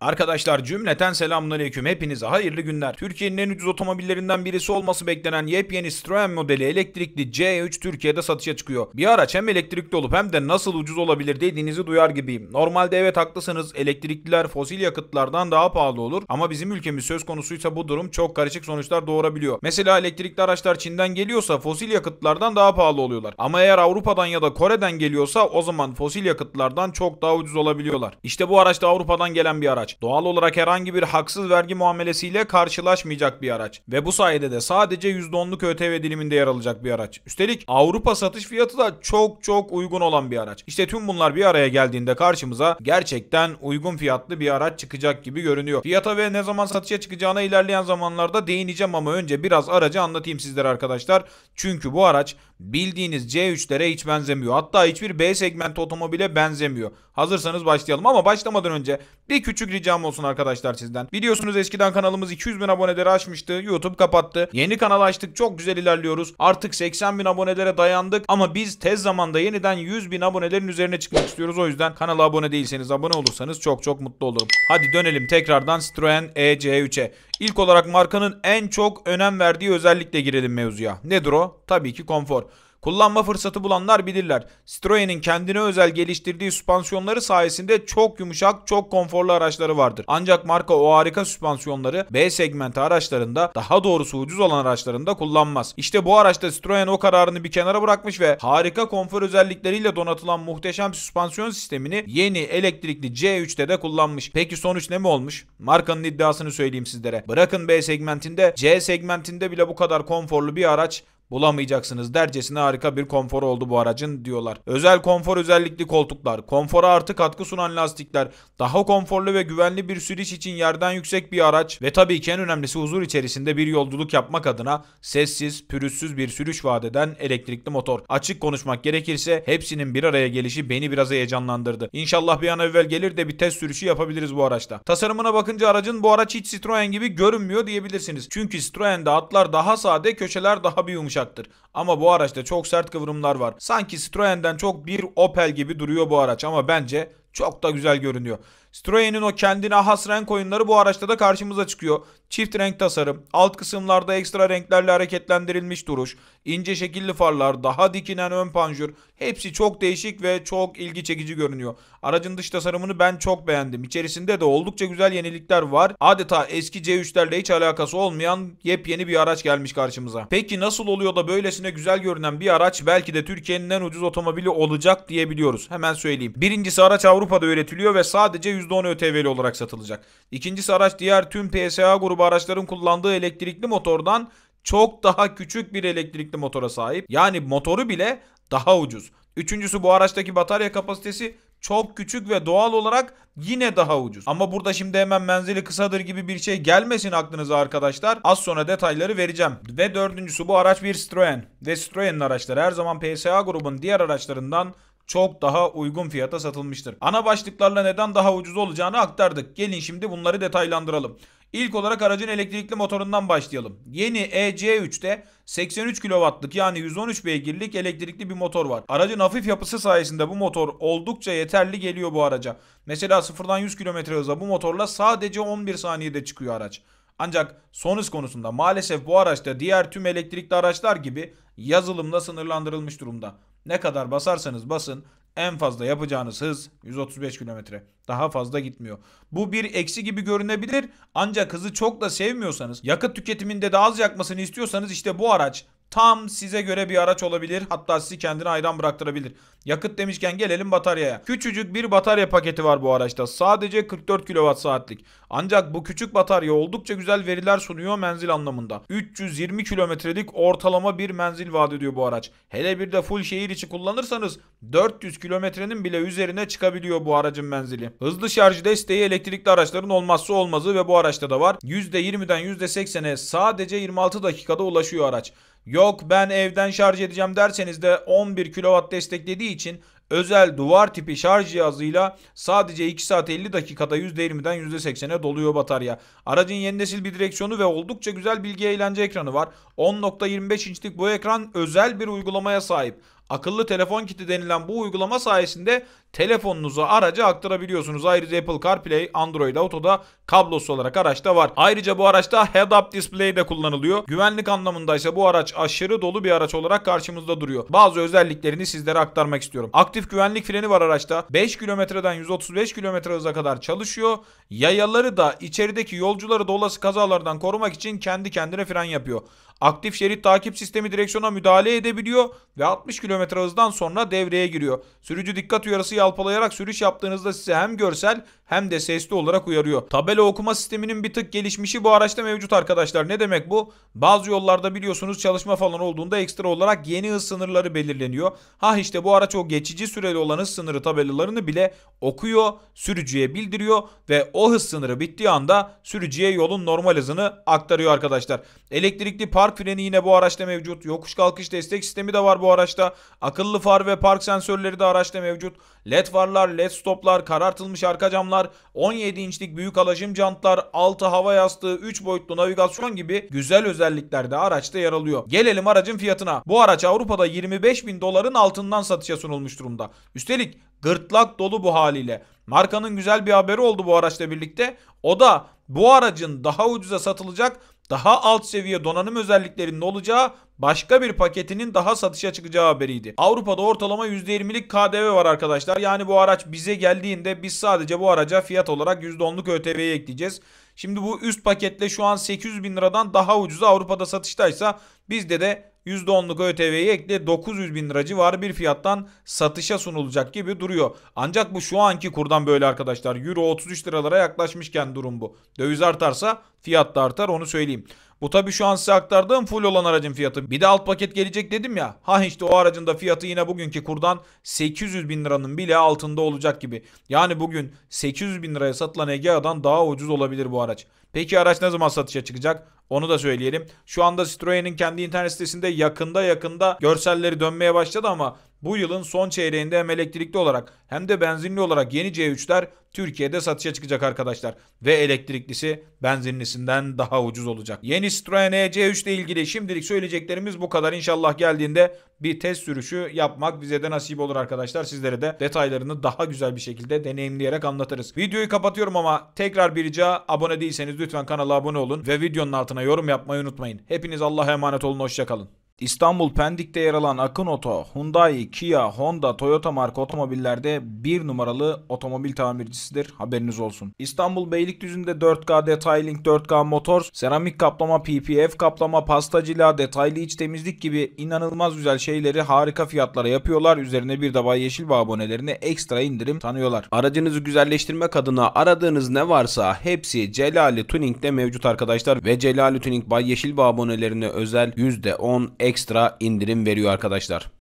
Arkadaşlar cümleten selamünaleyküm. Hepinize hayırlı günler. Türkiye'nin en ucuz otomobillerinden birisi olması beklenen yepyeni Citroen modeli elektrikli C3 Türkiye'de satışa çıkıyor. Bir araç hem elektrikli olup hem de nasıl ucuz olabilir dediğinizi duyar gibiyim. Normalde evet haklısınız. Elektrikliler fosil yakıtlardan daha pahalı olur ama bizim ülkemiz söz konusuysa bu durum çok karışık sonuçlar doğurabiliyor. Mesela elektrikli araçlar Çin'den geliyorsa fosil yakıtlardan daha pahalı oluyorlar. Ama eğer Avrupa'dan ya da Kore'den geliyorsa o zaman fosil yakıtlardan çok daha ucuz olabiliyorlar. İşte bu araç da Avrupa'dan gelen bir araç araç. Doğal olarak herhangi bir haksız vergi muamelesiyle karşılaşmayacak bir araç. Ve bu sayede de sadece %10'luk ÖTV diliminde yer alacak bir araç. Üstelik Avrupa satış fiyatı da çok çok uygun olan bir araç. İşte tüm bunlar bir araya geldiğinde karşımıza gerçekten uygun fiyatlı bir araç çıkacak gibi görünüyor. Fiyata ve ne zaman satışa çıkacağına ilerleyen zamanlarda değineceğim ama önce biraz aracı anlatayım sizlere arkadaşlar. Çünkü bu araç bildiğiniz C3'lere hiç benzemiyor. Hatta hiçbir B segment otomobile benzemiyor. Hazırsanız başlayalım ama başlamadan önce bir küçük ricam olsun arkadaşlar sizden. Biliyorsunuz eskiden kanalımız 200 bin aboneleri açmıştı, YouTube kapattı. Yeni kanal açtık. Çok güzel ilerliyoruz. Artık 80 bin abonelere dayandık ama biz tez zamanda yeniden 100 bin abonelerin üzerine çıkmak istiyoruz. O yüzden kanala abone değilseniz abone olursanız çok çok mutlu olurum. Hadi dönelim tekrardan Citroen EC3'e. İlk olarak markanın en çok önem verdiği özellikle girelim mevzuya. Nedir o? Tabii ki konfor. Kullanma fırsatı bulanlar bilirler. Citroen'in kendine özel geliştirdiği süspansiyonları sayesinde çok yumuşak, çok konforlu araçları vardır. Ancak marka o harika süspansiyonları B segmenti araçlarında, daha doğrusu ucuz olan araçlarında kullanmaz. İşte bu araçta Citroen o kararını bir kenara bırakmış ve harika konfor özellikleriyle donatılan muhteşem süspansiyon sistemini yeni elektrikli C3'te de kullanmış. Peki sonuç ne mi olmuş? Markanın iddiasını söyleyeyim sizlere. Bırakın B segmentinde, C segmentinde bile bu kadar konforlu bir araç bulamayacaksınız dercesine harika bir konfor oldu bu aracın diyorlar. Özel konfor özellikli koltuklar, konfora artı katkı sunan lastikler, daha konforlu ve güvenli bir sürüş için yerden yüksek bir araç ve tabii ki en önemlisi huzur içerisinde bir yolculuk yapmak adına sessiz, pürüzsüz bir sürüş vaat eden elektrikli motor. Açık konuşmak gerekirse hepsinin bir araya gelişi beni biraz heyecanlandırdı. İnşallah bir an evvel gelir de bir test sürüşü yapabiliriz bu araçta. Tasarımına bakınca aracın bu araç hiç Citroen gibi görünmüyor diyebilirsiniz. Çünkü Citroen'de atlar daha sade, köşeler daha bir yumuşak uçaktır. Ama bu araçta çok sert kıvrımlar var. Sanki Citroen'den çok bir Opel gibi duruyor bu araç ama bence çok da güzel görünüyor. Citroen'in o kendine has renk oyunları bu araçta da karşımıza çıkıyor. Çift renk tasarım, alt kısımlarda ekstra renklerle hareketlendirilmiş duruş, ince şekilli farlar, daha dikinen ön panjur hepsi çok değişik ve çok ilgi çekici görünüyor. Aracın dış tasarımını ben çok beğendim. İçerisinde de oldukça güzel yenilikler var. Adeta eski C3'lerle hiç alakası olmayan yepyeni bir araç gelmiş karşımıza. Peki nasıl oluyor da böylesine güzel görünen bir araç belki de Türkiye'nin en ucuz otomobili olacak diyebiliyoruz. Hemen söyleyeyim. Birincisi araç Avrupa Avrupa'da üretiliyor ve sadece %10 ÖTV'li olarak satılacak. İkincisi araç diğer tüm PSA grubu araçların kullandığı elektrikli motordan çok daha küçük bir elektrikli motora sahip. Yani motoru bile daha ucuz. Üçüncüsü bu araçtaki batarya kapasitesi çok küçük ve doğal olarak yine daha ucuz. Ama burada şimdi hemen menzili kısadır gibi bir şey gelmesin aklınıza arkadaşlar. Az sonra detayları vereceğim. Ve dördüncüsü bu araç bir Citroen. Ve Citroen'in araçları her zaman PSA grubun diğer araçlarından çok daha uygun fiyata satılmıştır. Ana başlıklarla neden daha ucuz olacağını aktardık. Gelin şimdi bunları detaylandıralım. İlk olarak aracın elektrikli motorundan başlayalım. Yeni EC3'te 83 kW'lık yani 113 beygirlik elektrikli bir motor var. Aracın hafif yapısı sayesinde bu motor oldukça yeterli geliyor bu araca. Mesela 0'dan 100 km hıza bu motorla sadece 11 saniyede çıkıyor araç. Ancak son hız konusunda maalesef bu araçta diğer tüm elektrikli araçlar gibi yazılımla sınırlandırılmış durumda. Ne kadar basarsanız basın en fazla yapacağınız hız 135 kilometre. Daha fazla gitmiyor. Bu bir eksi gibi görünebilir ancak hızı çok da sevmiyorsanız, yakıt tüketiminde de az yakmasını istiyorsanız işte bu araç Tam size göre bir araç olabilir. Hatta sizi kendine hayran bıraktırabilir. Yakıt demişken gelelim bataryaya. Küçücük bir batarya paketi var bu araçta. Sadece 44 kWh saatlik. Ancak bu küçük batarya oldukça güzel veriler sunuyor menzil anlamında. 320 kilometrelik ortalama bir menzil vaat ediyor bu araç. Hele bir de full şehir içi kullanırsanız 400 kilometrenin bile üzerine çıkabiliyor bu aracın menzili. Hızlı şarj desteği elektrikli araçların olmazsa olmazı ve bu araçta da var. %20'den %80'e sadece 26 dakikada ulaşıyor araç yok ben evden şarj edeceğim derseniz de 11 kW desteklediği için özel duvar tipi şarj cihazıyla sadece 2 saat 50 dakikada %20'den %80'e doluyor batarya. Aracın yeni nesil bir direksiyonu ve oldukça güzel bilgi eğlence ekranı var. 10.25 inçlik bu ekran özel bir uygulamaya sahip. Akıllı telefon kiti denilen bu uygulama sayesinde telefonunuza araca aktarabiliyorsunuz. Ayrıca Apple CarPlay, Android Auto'da kablosuz olarak araçta var. Ayrıca bu araçta head-up display de kullanılıyor. Güvenlik anlamında ise bu araç aşırı dolu bir araç olarak karşımızda duruyor. Bazı özelliklerini sizlere aktarmak istiyorum. Aktif güvenlik freni var araçta. 5 kilometreden 135 kilometre hıza kadar çalışıyor. Yayaları da içerideki yolcuları da olası kazalardan korumak için kendi kendine fren yapıyor. Aktif şerit takip sistemi direksiyona müdahale edebiliyor ve 60 kilometre hızdan sonra devreye giriyor. Sürücü dikkat uyarısı yalpalayarak sürüş yaptığınızda size hem görsel hem de sesli olarak uyarıyor. Tabela okuma sisteminin bir tık gelişmişi bu araçta mevcut arkadaşlar. Ne demek bu? Bazı yollarda biliyorsunuz çalışma falan olduğunda ekstra olarak yeni hız sınırları belirleniyor. Ha işte bu araç o geçici süreli olan hız sınırı tabelalarını bile okuyor, sürücüye bildiriyor ve o hız sınırı bittiği anda sürücüye yolun normal hızını aktarıyor arkadaşlar. Elektrikli park freni yine bu araçta mevcut. Yokuş kalkış destek sistemi de var bu araçta. Akıllı far ve park sensörleri de araçta mevcut. LED farlar, LED stoplar, karartılmış arka camlar jantlar, 17 inçlik büyük alaşım jantlar, 6 hava yastığı, 3 boyutlu navigasyon gibi güzel özellikler de araçta yer alıyor. Gelelim aracın fiyatına. Bu araç Avrupa'da 25 bin doların altından satışa sunulmuş durumda. Üstelik gırtlak dolu bu haliyle. Markanın güzel bir haberi oldu bu araçla birlikte. O da bu aracın daha ucuza satılacak daha alt seviye donanım özelliklerinde olacağı başka bir paketinin daha satışa çıkacağı haberiydi. Avrupa'da ortalama %20'lik KDV var arkadaşlar. Yani bu araç bize geldiğinde biz sadece bu araca fiyat olarak %10'luk ÖTV'yi ekleyeceğiz. Şimdi bu üst paketle şu an 800 bin liradan daha ucuza Avrupa'da satıştaysa bizde de %10'luk ÖTV'yi ekle 900 bin lira civarı bir fiyattan satışa sunulacak gibi duruyor. Ancak bu şu anki kurdan böyle arkadaşlar. Euro 33 liralara yaklaşmışken durum bu. Döviz artarsa fiyat da artar onu söyleyeyim. Bu tabii şu an size aktardığım full olan aracın fiyatı. Bir de alt paket gelecek dedim ya. Ha işte o aracın da fiyatı yine bugünkü kurdan 800 bin liranın bile altında olacak gibi. Yani bugün 800 bin liraya satılan Egea'dan daha ucuz olabilir bu araç. Peki araç ne zaman satışa çıkacak? Onu da söyleyelim. Şu anda Citroen'in kendi internet sitesinde yakında yakında görselleri dönmeye başladı ama bu yılın son çeyreğinde hem elektrikli olarak hem de benzinli olarak yeni C3'ler Türkiye'de satışa çıkacak arkadaşlar. Ve elektriklisi benzinlisinden daha ucuz olacak. Yeni Citroen EC3 ile ilgili şimdilik söyleyeceklerimiz bu kadar. İnşallah geldiğinde bir test sürüşü yapmak bize de nasip olur arkadaşlar. Sizlere de detaylarını daha güzel bir şekilde deneyimleyerek anlatırız. Videoyu kapatıyorum ama tekrar bir rica abone değilseniz lütfen kanala abone olun ve videonun altına yorum yapmayı unutmayın. Hepiniz Allah'a emanet olun. Hoşçakalın. İstanbul Pendik'te yer alan Akın Oto, Hyundai, Kia, Honda, Toyota marka otomobillerde bir numaralı otomobil tamircisidir. Haberiniz olsun. İstanbul Beylikdüzü'nde 4K Detailing, 4K Motors, seramik kaplama, PPF kaplama, pasta cila, detaylı iç temizlik gibi inanılmaz güzel şeyleri harika fiyatlara yapıyorlar. Üzerine bir de Bay ve abonelerine ekstra indirim tanıyorlar. Aracınızı güzelleştirmek adına aradığınız ne varsa hepsi Celali Tuning'de mevcut arkadaşlar ve Celali Tuning Bay ve abonelerine özel %10 ek ekstra indirim veriyor arkadaşlar.